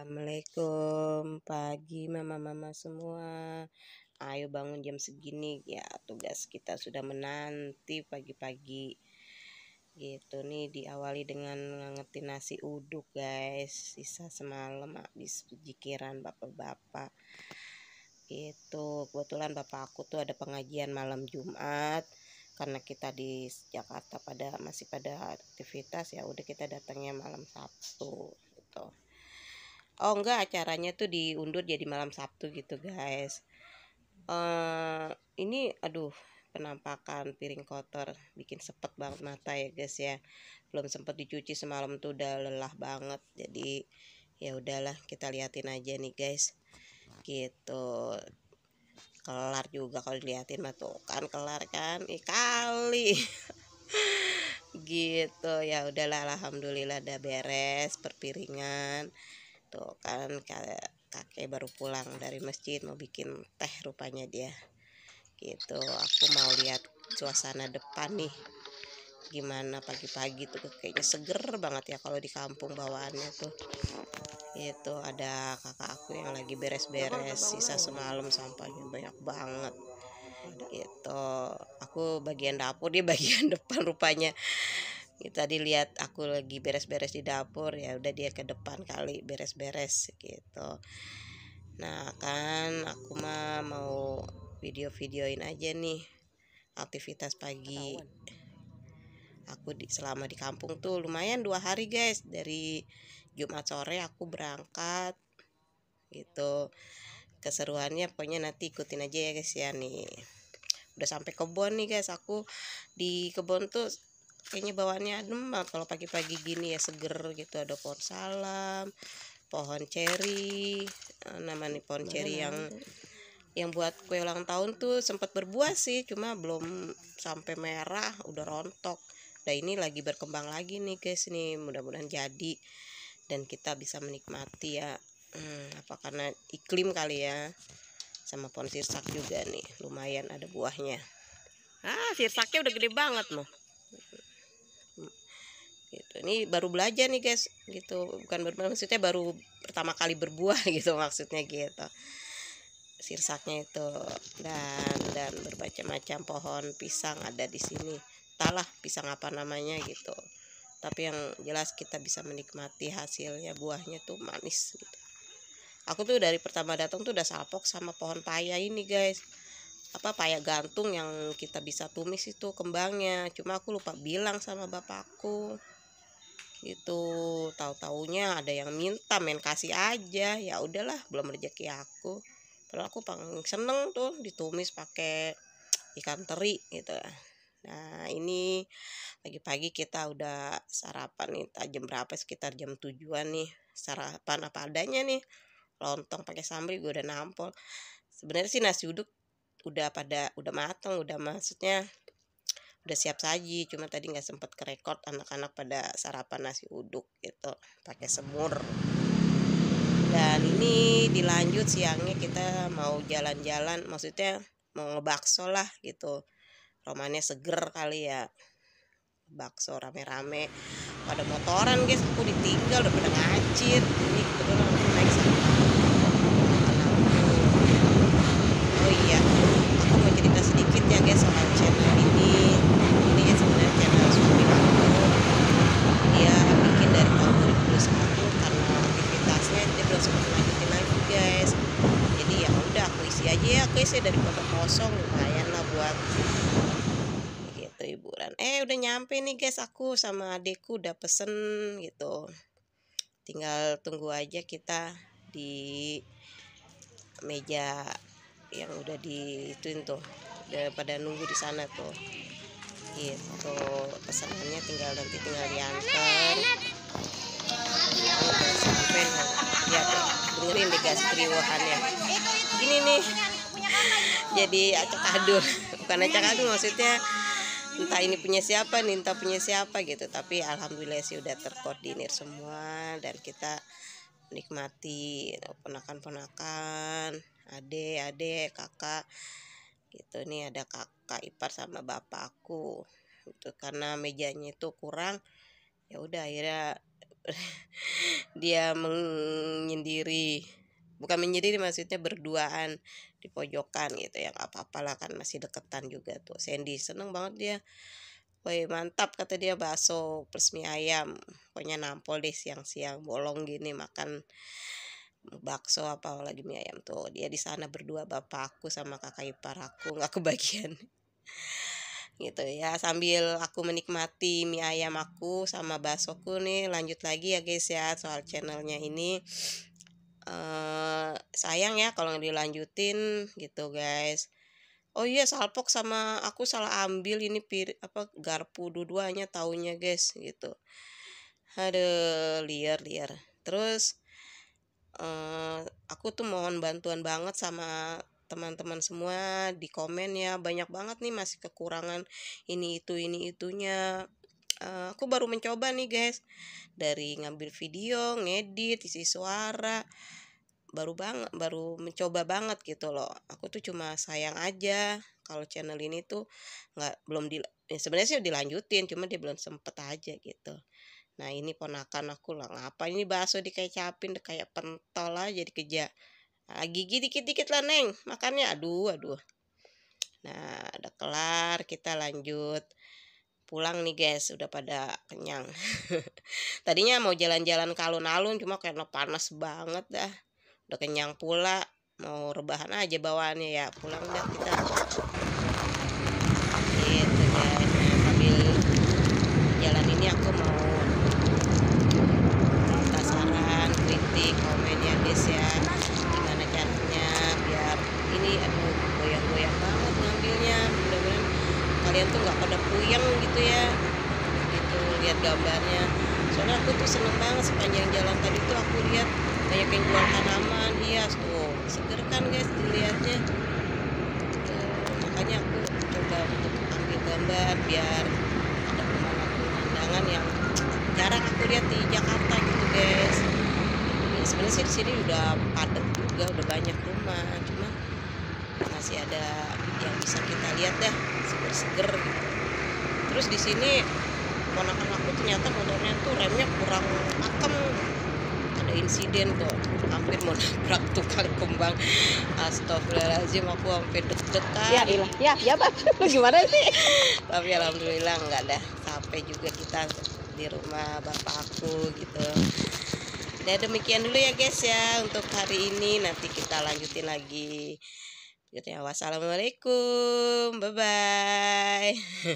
Assalamualaikum pagi mama-mama semua Ayo bangun jam segini ya tugas kita sudah menanti pagi-pagi Gitu nih diawali dengan ngangetin nasi uduk guys Sisa semalam habis pikiran bapak-bapak Gitu kebetulan bapak aku tuh ada pengajian malam Jumat karena kita di Jakarta pada masih pada aktivitas ya udah kita datangnya malam Sabtu gitu oh enggak acaranya tuh diundur jadi malam Sabtu gitu guys uh, ini aduh penampakan piring kotor bikin sepet banget mata ya guys ya belum sempet dicuci semalam tuh udah lelah banget jadi ya udahlah kita liatin aja nih guys gitu kelar juga kalau diliatin mah tuh kan kelar kan Ih, kali gitu ya udahlah alhamdulillah udah beres perpiringan tuh gitu kan kakek baru pulang dari masjid mau bikin teh rupanya dia gitu aku mau lihat suasana depan nih gimana pagi-pagi tuh kayaknya seger banget ya kalau di kampung bawaannya tuh itu ada kakak aku yang lagi beres-beres sisa semalam sampahnya banyak banget gitu aku bagian dapur dia bagian depan rupanya gitu, tadi lihat aku lagi beres-beres di dapur ya udah dia ke depan kali beres-beres gitu nah kan aku mah mau video-videoin aja nih aktivitas pagi aku di, selama di kampung tuh lumayan dua hari guys dari Jumat sore aku berangkat gitu keseruannya pokoknya nanti ikutin aja ya guys ya nih udah sampai kebun nih guys aku di kebun tuh kayaknya bawaannya adem banget kalau pagi-pagi gini ya seger gitu ada pohon salam pohon ceri eh, nama nih pohon ceri yang yang buat kue ulang tahun tuh sempat berbuah sih cuma belum sampai merah udah rontok nah ini lagi berkembang lagi nih guys nih mudah-mudahan jadi dan kita bisa menikmati ya hmm, apa karena iklim kali ya sama pohon sirsak juga nih lumayan ada buahnya ah sirsaknya udah gede banget loh gitu ini baru belajar nih guys gitu bukan baru maksudnya baru pertama kali berbuah gitu maksudnya gitu sirsaknya itu dan dan berbagai macam pohon pisang ada di sini talah pisang apa namanya gitu tapi yang jelas kita bisa menikmati hasilnya buahnya tuh manis gitu aku tuh dari pertama datang tuh udah salpok sama pohon paya ini guys apa paya gantung yang kita bisa tumis itu kembangnya cuma aku lupa bilang sama bapakku itu tahu taunya ada yang minta main kasih aja ya udahlah belum rezeki aku Terus aku paling seneng tuh ditumis pakai ikan teri gitu nah ini pagi-pagi kita udah sarapan nih jam berapa sekitar jam tujuan nih sarapan apa adanya nih lontong pakai sambal gue udah nampol sebenarnya sih nasi uduk udah pada udah mateng udah maksudnya udah siap saji cuma tadi nggak sempet ke anak-anak pada sarapan nasi uduk gitu pakai semur dan ini dilanjut siangnya kita mau jalan-jalan maksudnya mau ngebakso lah gitu romannya seger kali ya bakso rame-rame pada motoran guys aku ditinggal udah pada ngacir ini kebetulan naik sama dari kota kosong lumayan lah buat gitu hiburan eh udah nyampe nih guys aku sama adekku udah pesen gitu tinggal tunggu aja kita di meja yang udah di ituin tuh udah pada nunggu di sana tuh gitu pesanannya tinggal nanti tinggal diantar sampai nah ya dengerin deh guys kriwokannya ini nih jadi acak aduh bukan acak aduh maksudnya entah ini punya siapa nih entah punya siapa gitu tapi alhamdulillah sih udah terkoordinir semua dan kita nikmati ponakan-ponakan ade ade kakak gitu nih ada kakak ipar sama bapak aku gitu, karena mejanya itu kurang ya udah akhirnya dia menyendiri bukan menyendiri maksudnya berduaan di pojokan gitu ya nggak apa-apa lah kan masih deketan juga tuh Sandy seneng banget dia Woi mantap kata dia bakso plus mie ayam pokoknya nampol deh siang-siang bolong gini makan bakso apa oh, lagi mie ayam tuh dia di sana berdua bapak aku sama kakak ipar aku nggak kebagian gitu ya sambil aku menikmati mie ayam aku sama baksoku nih lanjut lagi ya guys ya soal channelnya ini Eh, sayang ya kalau dilanjutin gitu guys oh iya salpok sama aku salah ambil ini pir apa garpu dua-duanya taunya guys gitu ada liar liar terus uh, aku tuh mohon bantuan banget sama teman-teman semua di komen ya banyak banget nih masih kekurangan ini itu ini itunya aku baru mencoba nih guys dari ngambil video ngedit isi suara baru banget baru mencoba banget gitu loh aku tuh cuma sayang aja kalau channel ini tuh nggak belum di ya sebenarnya sih dilanjutin cuma dia belum sempet aja gitu nah ini ponakan aku lah ngapa ini bakso dikecapin kayak pentol aja kerja nah, gigi dikit-dikit lah neng makannya aduh aduh Nah, udah kelar, kita lanjut pulang nih guys udah pada kenyang tadinya mau jalan-jalan ke alun-alun cuma karena panas banget dah udah kenyang pula mau rebahan aja bawaannya ya pulang dah kita gambarnya soalnya aku tuh seneng banget sepanjang jalan tadi tuh aku lihat banyak yang jual tanaman hias tuh seger kan guys dilihatnya tuh, makanya aku coba untuk ambil gambar biar ada pemandangan yang jarang aku lihat di Jakarta gitu guys ya, sebenarnya sih di sini udah padat juga udah banyak rumah cuma masih ada yang bisa kita lihat ya seger-seger gitu. terus di sini keponakan aku ternyata motornya tuh remnya kurang pakem ada insiden kok hampir mau nabrak tukang kembang astagfirullahaladzim aku hampir deg-degan ya ilah ya ya pak lu gimana sih tapi alhamdulillah nggak ada sampai juga kita di rumah bapak aku gitu ya demikian dulu ya guys ya untuk hari ini nanti kita lanjutin lagi. Gitu ya. Wassalamualaikum, bye bye.